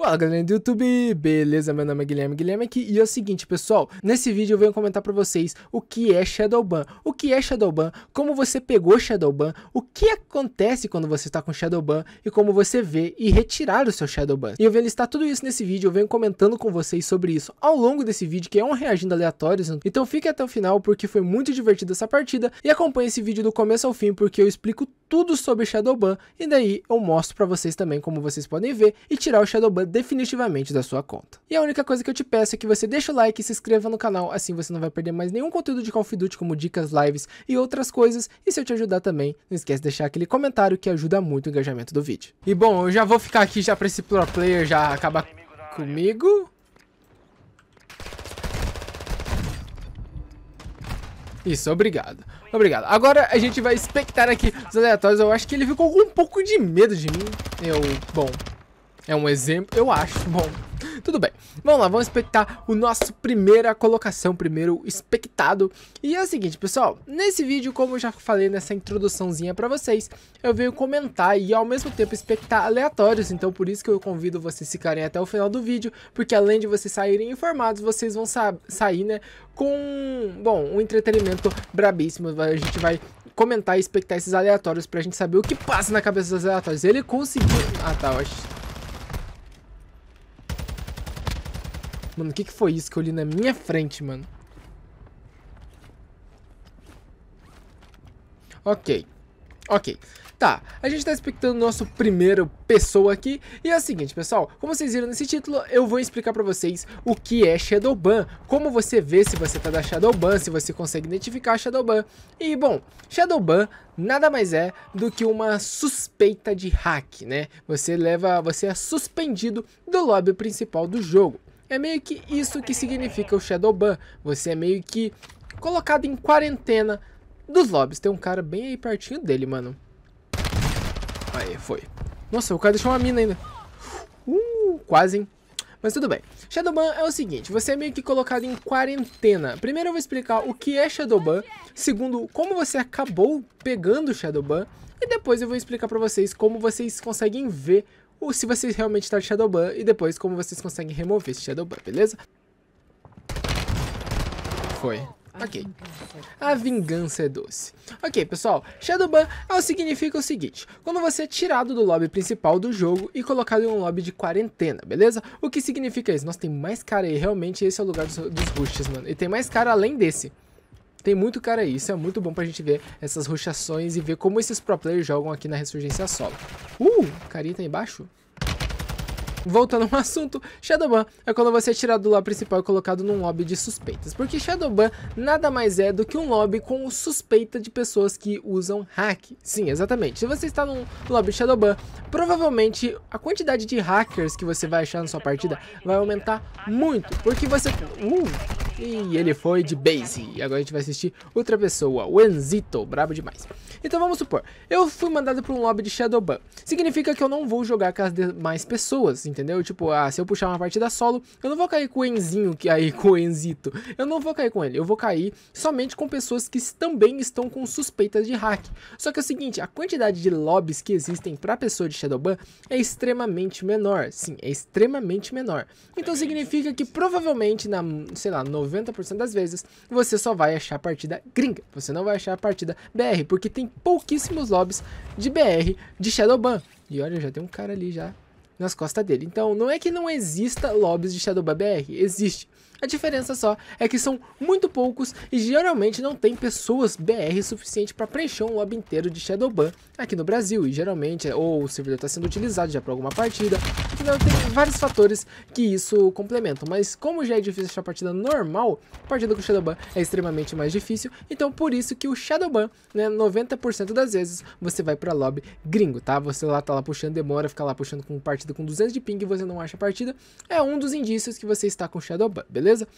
Fala galera do YouTube, beleza? Meu nome é Guilherme Guilherme aqui e é o seguinte pessoal, nesse vídeo eu venho comentar pra vocês o que é Shadowban, o que é Shadowban, como você pegou Shadowban, o que acontece quando você está com Shadowban e como você vê e retirar o seu Shadowban. E eu venho listar tudo isso nesse vídeo, eu venho comentando com vocês sobre isso ao longo desse vídeo que é um reagindo aleatórios, né? então fique até o final porque foi muito divertida essa partida e acompanhe esse vídeo do começo ao fim porque eu explico tudo sobre Shadowban e daí eu mostro para vocês também como vocês podem ver e tirar o Shadowban definitivamente da sua conta. E a única coisa que eu te peço é que você deixe o like e se inscreva no canal, assim você não vai perder mais nenhum conteúdo de Call of Duty como dicas, lives e outras coisas. E se eu te ajudar também, não esquece de deixar aquele comentário que ajuda muito o engajamento do vídeo. E bom, eu já vou ficar aqui já pra esse pro player já acabar comigo. Isso, obrigado. Obrigado. Agora a gente vai expectar aqui os aleatórios. Eu acho que ele ficou com um pouco de medo de mim. Eu, bom, é um exemplo, eu acho, bom. Tudo bem. Vamos lá, vamos expectar o nosso primeira colocação, primeiro expectado. E é o seguinte, pessoal, nesse vídeo, como eu já falei nessa introduçãozinha para vocês, eu venho comentar e ao mesmo tempo expectar aleatórios, então por isso que eu convido vocês ficarem até o final do vídeo, porque além de vocês saírem informados, vocês vão sa sair, né, com, bom, um entretenimento brabíssimo. A gente vai comentar e expectar esses aleatórios pra gente saber o que passa na cabeça dos aleatórios. Ele conseguiu... Ah, tá, eu acho... Mano, o que, que foi isso que eu li na minha frente, mano? Ok. Ok. Tá, a gente tá expectando o nosso primeiro pessoa aqui, e é o seguinte, pessoal, como vocês viram nesse título, eu vou explicar pra vocês o que é Shadowban, como você vê se você tá da Shadowban, se você consegue identificar Shadowban, e bom, Shadowban nada mais é do que uma suspeita de hack, né? Você leva, você é suspendido do lobby principal do jogo. É meio que isso que significa o Shadowban. Você é meio que colocado em quarentena dos lobbies. Tem um cara bem aí pertinho dele, mano. Aí, foi. Nossa, o cara deixou uma mina ainda. Uh, quase, hein? Mas tudo bem. Shadowban é o seguinte, você é meio que colocado em quarentena. Primeiro eu vou explicar o que é Shadowban, segundo, como você acabou pegando Shadowban, e depois eu vou explicar pra vocês como vocês conseguem ver ou se você realmente está de Shadowban e depois como vocês conseguem remover esse Shadowban, beleza? Foi. Ok. É A vingança é doce. Ok, pessoal. Shadowban ah, significa o seguinte. Quando você é tirado do lobby principal do jogo e colocado em um lobby de quarentena, beleza? O que significa isso? Nossa, tem mais cara aí. Realmente esse é o lugar dos, dos mano. E tem mais cara além desse. Tem muito cara aí, isso é muito bom pra gente ver essas rochações e ver como esses pro players jogam aqui na Ressurgência Solo. Uh, carinha tá embaixo? Voltando ao assunto, Shadowban é quando você é tirado do lobby principal e colocado num lobby de suspeitas, porque Shadowban nada mais é do que um lobby com suspeita de pessoas que usam hack. Sim, exatamente. Se você está num lobby Shadowban, provavelmente a quantidade de hackers que você vai achar na sua partida vai aumentar muito, porque você... Uh, e ele foi de base. E agora a gente vai assistir outra pessoa, o Enzito, brabo demais. Então vamos supor, eu fui mandado para um lobby de Shadowban. Significa que eu não vou jogar com as demais pessoas, entendeu? Tipo, ah, se eu puxar uma partida solo, eu não vou cair com o Enzinho, que aí com o Enzito. Eu não vou cair com ele, eu vou cair somente com pessoas que também estão com suspeitas de hack. Só que é o seguinte, a quantidade de lobbies que existem para pessoa de Shadowban é extremamente menor. Sim, é extremamente menor. Então significa que provavelmente na, sei lá, 90 90% das vezes, você só vai achar partida gringa. Você não vai achar a partida BR, porque tem pouquíssimos lobbies de BR de Shadowban. E olha, já tem um cara ali já nas costas dele. Então, não é que não exista lobbies de Shadowban BR, existe. A diferença só é que são muito poucos e geralmente não tem pessoas BR suficiente para preencher um lobby inteiro de Shadowban aqui no Brasil. E geralmente, ou o servidor está sendo utilizado já para alguma partida, partida tem vários fatores que isso complementam, mas como já é difícil achar partida normal, a partida com Shadowban é extremamente mais difícil, então por isso que o Shadowban, né, 90% das vezes você vai pra lobby gringo, tá? Você lá tá lá puxando, demora, ficar lá puxando com partida com 200 de ping e você não acha a partida, é um dos indícios que você está com Shadowban, beleza?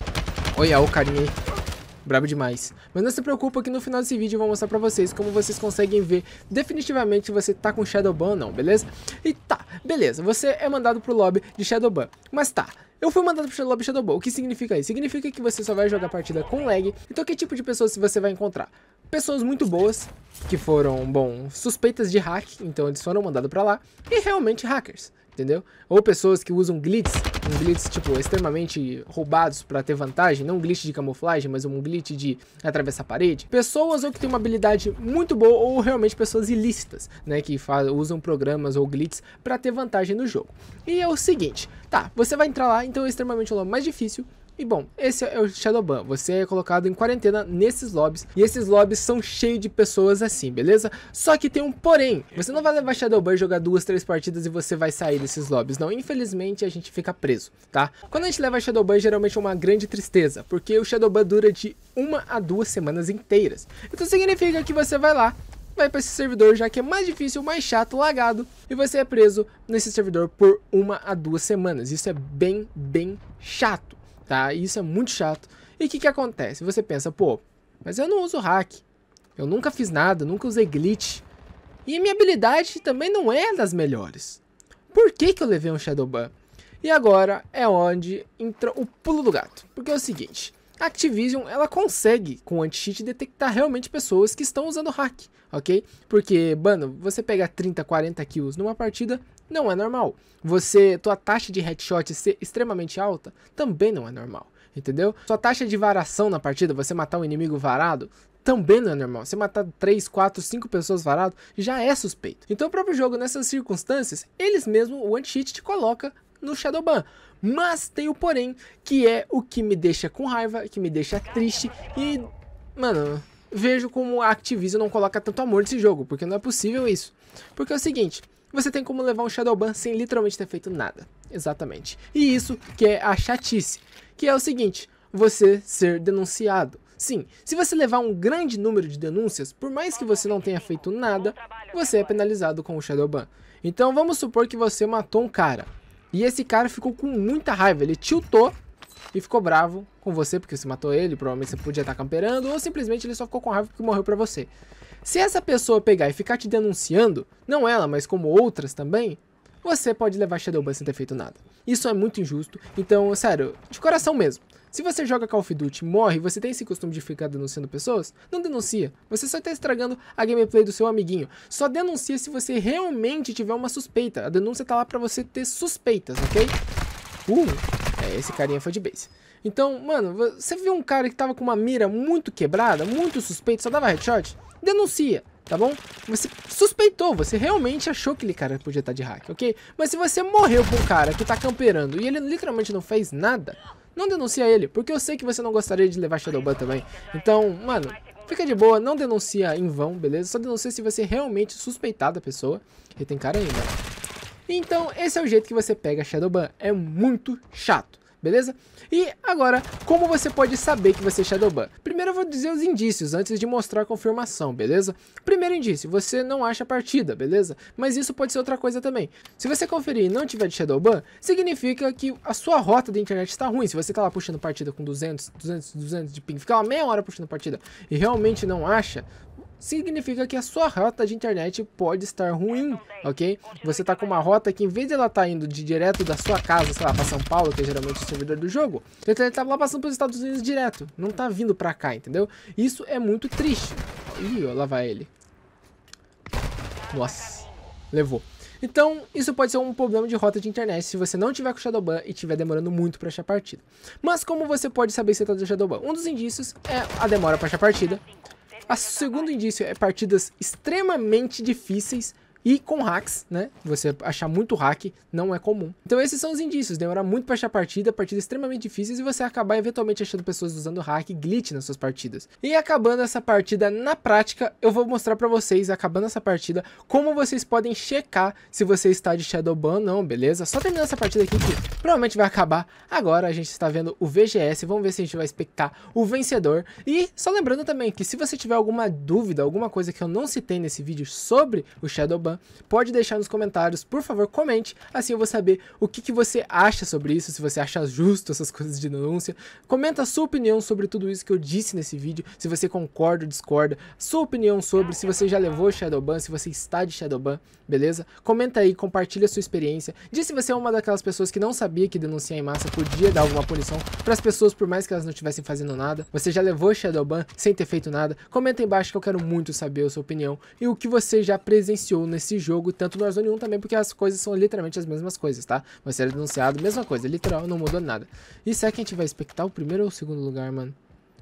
Olha o carinha aí. Brabo demais. Mas não se preocupa que no final desse vídeo eu vou mostrar pra vocês como vocês conseguem ver definitivamente se você tá com Shadowban ou não, beleza? E tá, beleza, você é mandado pro lobby de Shadowban. Mas tá, eu fui mandado pro lobby Shadowban, o que significa isso? Significa que você só vai jogar partida com lag, então que tipo de pessoas você vai encontrar? pessoas muito boas que foram, bom, suspeitas de hack, então eles foram mandados para lá, e realmente hackers, entendeu? Ou pessoas que usam glitz um glitch, tipo, extremamente roubados para ter vantagem, não um glitch de camuflagem, mas um glitch de atravessar a parede, pessoas ou que têm uma habilidade muito boa ou realmente pessoas ilícitas, né, que usam programas ou glitches para ter vantagem no jogo. E é o seguinte, tá, você vai entrar lá, então é extremamente o mais difícil, e bom, esse é o Shadowban. Você é colocado em quarentena nesses lobbies. E esses lobbies são cheios de pessoas assim, beleza? Só que tem um porém. Você não vai levar Shadowban, jogar duas, três partidas e você vai sair desses lobbies. Não, infelizmente a gente fica preso, tá? Quando a gente leva Shadowban, geralmente é uma grande tristeza. Porque o Shadowban dura de uma a duas semanas inteiras. Então significa que você vai lá, vai para esse servidor, já que é mais difícil, mais chato, lagado, e você é preso nesse servidor por uma a duas semanas. Isso é bem, bem chato tá? Isso é muito chato. E o que, que acontece? Você pensa, pô, mas eu não uso hack. Eu nunca fiz nada, nunca usei glitch. E minha habilidade também não é das melhores. Por que, que eu levei um Shadowban? E agora é onde entra o pulo do gato. Porque é o seguinte, a Activision ela consegue com o anti-cheat detectar realmente pessoas que estão usando hack, ok? Porque, mano, você pegar 30, 40 kills numa partida não é normal. Você, tua taxa de headshot ser extremamente alta também não é normal. Entendeu? Sua taxa de varação na partida, você matar um inimigo varado, também não é normal. Você matar 3, 4, 5 pessoas varado já é suspeito. Então o próprio jogo, nessas circunstâncias, eles mesmo, o anti-cheat, te coloca no Shadowban. Mas tem o porém, que é o que me deixa com raiva, que me deixa triste e... Mano, vejo como a Activision não coloca tanto amor nesse jogo, porque não é possível isso. Porque é o seguinte, você tem como levar um Shadowban sem literalmente ter feito nada. Exatamente. E isso que é a chatice, que é o seguinte, você ser denunciado. Sim, se você levar um grande número de denúncias, por mais que você não tenha feito nada, você é penalizado com o Shadowban. Então vamos supor que você matou um cara. E esse cara ficou com muita raiva, ele tiltou e ficou bravo com você porque você matou ele, provavelmente você podia estar camperando, ou simplesmente ele só ficou com raiva porque morreu pra você. Se essa pessoa pegar e ficar te denunciando, não ela, mas como outras também, você pode levar Shadowban sem ter feito nada. Isso é muito injusto, então, sério, de coração mesmo. Se você joga Call of Duty e morre, você tem esse costume de ficar denunciando pessoas? Não denuncia. Você só está estragando a gameplay do seu amiguinho. Só denuncia se você realmente tiver uma suspeita. A denúncia tá lá para você ter suspeitas, ok? Uh, é, esse carinha foi de base. Então, mano, você viu um cara que tava com uma mira muito quebrada, muito suspeito, só dava headshot? Denuncia tá bom? Você suspeitou, você realmente achou que aquele cara podia estar tá de hack, ok? Mas se você morreu com um cara que tá camperando e ele literalmente não fez nada, não denuncia ele, porque eu sei que você não gostaria de levar Shadowban também. Então, mano, fica de boa, não denuncia em vão, beleza? Só denuncia se você realmente suspeitar da pessoa, que tem cara ainda. Então, esse é o jeito que você pega Shadowban, é muito chato beleza? E agora, como você pode saber que você é Shadowban? Primeiro eu vou dizer os indícios antes de mostrar a confirmação, beleza? Primeiro indício, você não acha a partida, beleza? Mas isso pode ser outra coisa também. Se você conferir e não tiver de Shadowban, significa que a sua rota da internet está ruim. Se você está lá puxando partida com 200, 200, 200 de ping, fica uma meia hora puxando partida e realmente não acha, significa que a sua rota de internet pode estar ruim, ok? Você tá com uma rota que em vez de ela tá indo de direto da sua casa, sei lá, para São Paulo, que é geralmente o servidor do jogo, internet tá lá passando pros Estados Unidos direto, não tá vindo pra cá, entendeu? Isso é muito triste. Ih, lá vai ele. Nossa, levou. Então, isso pode ser um problema de rota de internet se você não tiver com Shadowban e estiver demorando muito para achar partida. Mas como você pode saber se está do Shadowban? Um dos indícios é a demora para achar partida, a segundo indício é partidas extremamente difíceis e com hacks, né? Você achar muito hack não é comum. Então esses são os indícios. Demora muito para achar partida, partidas extremamente difíceis e você acabar eventualmente achando pessoas usando hack e glitch nas suas partidas. E acabando essa partida na prática, eu vou mostrar para vocês, acabando essa partida, como vocês podem checar se você está de Shadowban ou não, beleza? Só terminando essa partida aqui que provavelmente vai acabar. Agora a gente está vendo o VGS, vamos ver se a gente vai expectar o vencedor. E só lembrando também que se você tiver alguma dúvida, alguma coisa que eu não citei nesse vídeo sobre o Shadowban, fã, pode deixar nos comentários, por favor, comente, assim eu vou saber o que, que você acha sobre isso, se você acha justo essas coisas de denúncia. Comenta a sua opinião sobre tudo isso que eu disse nesse vídeo, se você concorda ou discorda, sua opinião sobre se você já levou Shadowban, se você está de Shadowban, beleza? Comenta aí, compartilha a sua experiência, diz se você é uma daquelas pessoas que não sabia que denunciar em massa podia dar alguma punição para as pessoas, por mais que elas não estivessem fazendo nada. Você já levou Shadowban sem ter feito nada? Comenta embaixo que eu quero muito saber a sua opinião e o que você já presenciou nesse esse jogo, tanto no Warzone 1 também, porque as coisas são literalmente as mesmas coisas, tá? Vai ser denunciado mesma coisa, literal, não mudou nada. E será que a gente vai expectar o primeiro ou o segundo lugar, mano?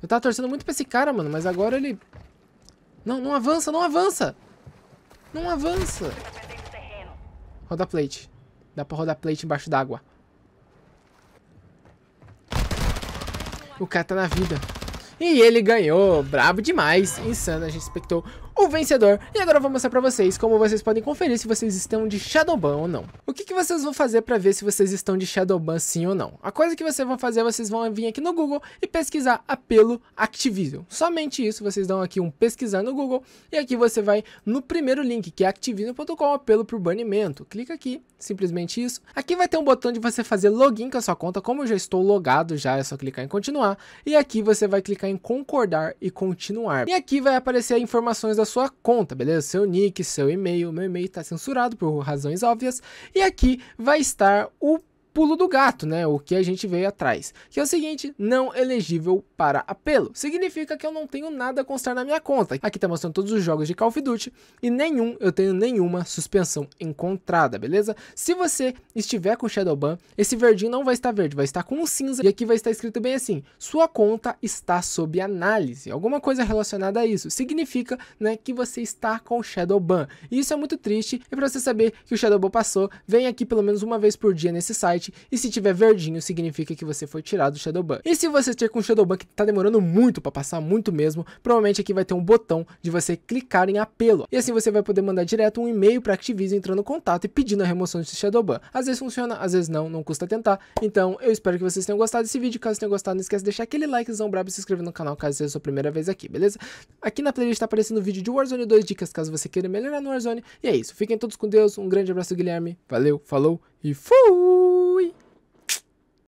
Eu tava torcendo muito pra esse cara, mano, mas agora ele... Não, não avança, não avança! Não avança! Roda plate. Dá pra rodar plate embaixo d'água. O cara tá na vida. E ele ganhou. Brabo demais. Insano. A gente expectou o vencedor. E agora eu vou mostrar pra vocês como vocês podem conferir se vocês estão de Shadowban ou não. O que, que vocês vão fazer pra ver se vocês estão de Shadowban sim ou não? A coisa que vocês vão fazer, vocês vão vir aqui no Google e pesquisar apelo Activision. Somente isso, vocês dão aqui um pesquisar no Google e aqui você vai no primeiro link, que é activision.com, apelo por banimento. Clica aqui, simplesmente isso. Aqui vai ter um botão de você fazer login com a sua conta, como eu já estou logado já, é só clicar em continuar. E aqui você vai clicar em concordar e continuar. E aqui vai aparecer informações da sua conta, beleza? Seu nick, seu e-mail, meu e-mail está censurado por razões óbvias. E aqui vai estar o pulo do gato, né? O que a gente veio atrás. Que é o seguinte, não elegível para apelo. Significa que eu não tenho nada a constar na minha conta. Aqui tá mostrando todos os jogos de Call of Duty e nenhum, eu tenho nenhuma suspensão encontrada, beleza? Se você estiver com Shadowban, esse verdinho não vai estar verde, vai estar com um cinza e aqui vai estar escrito bem assim, sua conta está sob análise. Alguma coisa relacionada a isso. Significa, né, que você está com Shadowban. E isso é muito triste e para você saber que o Shadowban passou, vem aqui pelo menos uma vez por dia nesse site site, e se tiver verdinho, significa que você foi tirado do Shadowban. E se você estiver com o Shadowban que está demorando muito para passar, muito mesmo, provavelmente aqui vai ter um botão de você clicar em apelo. E assim você vai poder mandar direto um e-mail para Activision entrando em contato e pedindo a remoção desse Shadowban. Às vezes funciona, às vezes não, não custa tentar. Então, eu espero que vocês tenham gostado desse vídeo. Caso tenham gostado, não esquece de deixar aquele likezão brabo e se inscrever no canal caso seja a sua primeira vez aqui, beleza? Aqui na playlist está aparecendo vídeo de Warzone 2 dicas caso você queira melhorar no Warzone. E é isso, fiquem todos com Deus, um grande abraço Guilherme, valeu, falou e fui!